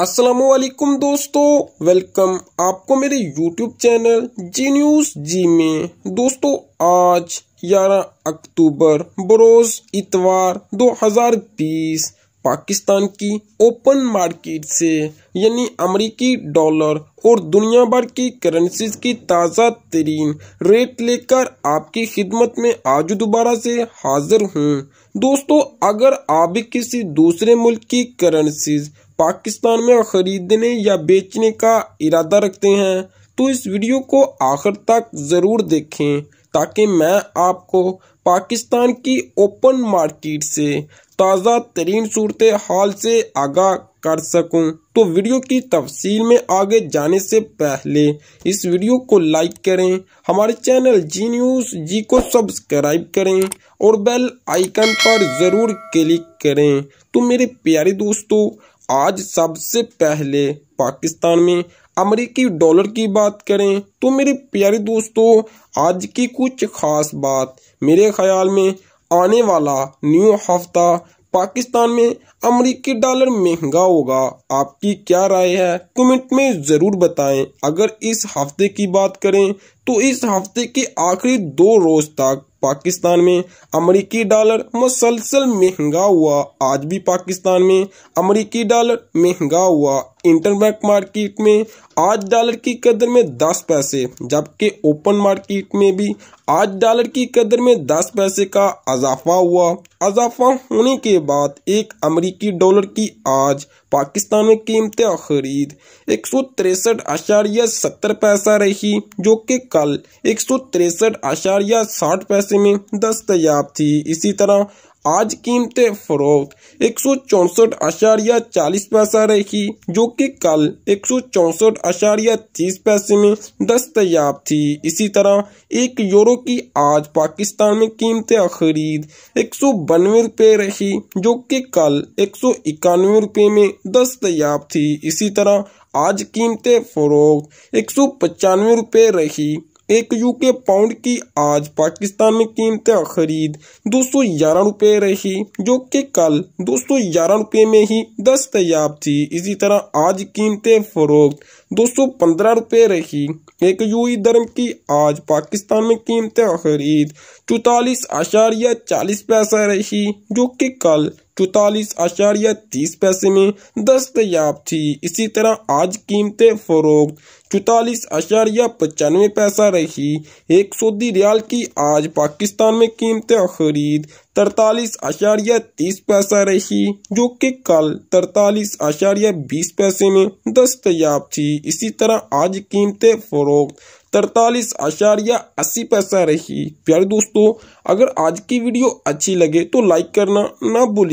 असलकुम दोस्तों वेलकम आपको मेरे यूट्यूब चैनल जी न्यूज जी में दोस्तों आज 11 अक्टूबर बरोज इतवार 2020 पाकिस्तान की ओपन मार्केट से यानी अमेरिकी डॉलर और दुनिया भर की करेंसीज की ताज़ा तरीन रेट लेकर आपकी खिदमत में आज दोबारा से हाजिर हूँ दोस्तों अगर आप भी किसी दूसरे मुल्क की करेंसीज पाकिस्तान में खरीदने या बेचने का इरादा रखते हैं तो इस वीडियो को आखिर तक ज़रूर देखें ताकि मैं आपको पाकिस्तान की ओपन मार्केट से ताज़ा तरीन सूरत हाल से आगाह कर सकूं तो वीडियो की तफसील में आगे जाने से पहले इस वीडियो को लाइक करें हमारे चैनल जी न्यूज़ जी को सब्सक्राइब करें और बेल आइकन पर ज़रूर क्लिक करें तो मेरे प्यारे दोस्तों आज सबसे पहले पाकिस्तान में अमेरिकी डॉलर की बात करें तो मेरे प्यारे दोस्तों आज की कुछ खास बात मेरे ख्याल में आने वाला न्यू हफ्ता पाकिस्तान में अमेरिकी डॉलर महंगा होगा आपकी क्या राय है कमेंट में ज़रूर बताएं अगर इस हफ्ते की बात करें तो इस हफ्ते के आखिरी दो रोज तक पाकिस्तान में अमरीकी डॉलर मुसलसल महंगा हुआ आज भी पाकिस्तान में अमरीकी डॉलर महंगा हुआ इंटरबैंक मार्केट में आज डॉलर की कदर में दस पैसे जबकि ओपन मार्केट में भी आज डॉलर की कदर में दस पैसे का अजाफा हुआ अजाफा होने के बाद एक अमेरिकी डॉलर की आज पाकिस्तान में कीमतें खरीद एक सौ तिरसठ आशारिया सत्तर पैसा रही जो कि कल एक सौ तिरसठ आशारिया साठ पैसे में दस्तयाब थी इसी तरह आज कीमतें फरोख्त एक सौ चौसठ अशारिया चालीस पैसा रही जो कि कल एक सौ चौसठ अशारिया तीस पैसे में दस्तयाब थी इसी तरह एक यूरो की आज पाकिस्तान में कीमतें खरीद एक सौ बानवे रुपये रही जो कि कल एक सौ इक्यानवे रुपये में दस्तयाब थी इसी तरह आज कीमतें फरोख्त एक सौ पचानवे रुपये रही एक यूके पाउंड की आज पाकिस्तान में कीमतें खरीद दो सौ ग्यारह रुपये रही जो कि कल दो सौ ग्यारह रुपये में ही दस्तयाब थी इसी तरह आज कीमतें फरोख्त दो सौ पंद्रह रुपये रही एक यूई दरम e की आज पाकिस्तान में कीमतें खरीद चौतालीस आशारिया चालीस पैसा रही जो कि कल चौतालीस आशार्य तीस पैसे में दस्तयाब थी इसी तरह आज कीमतें फरोख्त चौतालीस आशार्य पचानवे पैसा रही एक सऊदी रियाल की आज पाकिस्तान में कीमतें खरीद तरतालीस आशार्य तीस पैसा रही जो कि कल तरतालीस आशार्य बीस पैसे में दस्तयाब थी इसी तरह आज कीमतें फरोख्त तरतालीस आशार्य अस्सी पैसा रही प्यारे दोस्तों अगर आज की वीडियो अच्छी लगे तो लाइक करना ना भूलिए